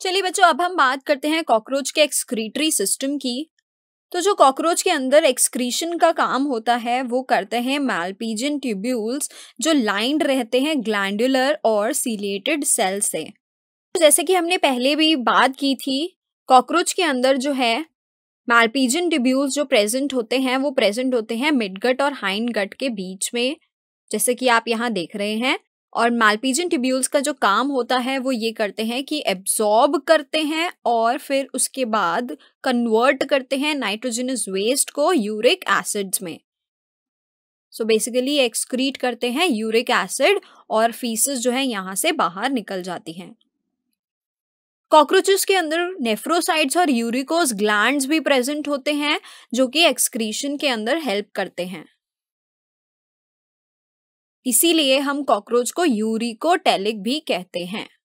चलिए बच्चों अब हम बात करते हैं कॉकरोच के एक्सक्रीटरी सिस्टम की तो जो कॉकरोच के अंदर एक्सक्रीशन का काम होता है वो करते हैं मैलपीजन ट्यूब्यूल्स जो लाइंड रहते हैं ग्लैंडुलर और सीलेटेड सेल से तो जैसे कि हमने पहले भी बात की थी कॉकरोच के अंदर जो है मैलपीजन ट्यूब्यूल्स जो प्रेजेंट होते हैं वो प्रेजेंट होते हैं मिडगट और हाइंड गट के बीच में जैसे कि आप यहाँ देख रहे हैं और मालपीजन ट्यूब्यूल्स का जो काम होता है वो ये करते हैं कि एब्जॉर्ब करते हैं और फिर उसके बाद कन्वर्ट करते हैं नाइट्रोजनस वेस्ट को यूरिक एसिड्स में सो बेसिकली एक्सक्रीट करते हैं यूरिक एसिड और फीसेस जो है यहाँ से बाहर निकल जाती हैं कॉकरोचेस के अंदर नेफ्रोसाइड्स और यूरिकोस ग्लैंड्स भी प्रेजेंट होते हैं जो कि एक्सक्रीशन के अंदर हेल्प करते हैं इसीलिए हम कॉकरोच को यूरिकोटेलिक भी कहते हैं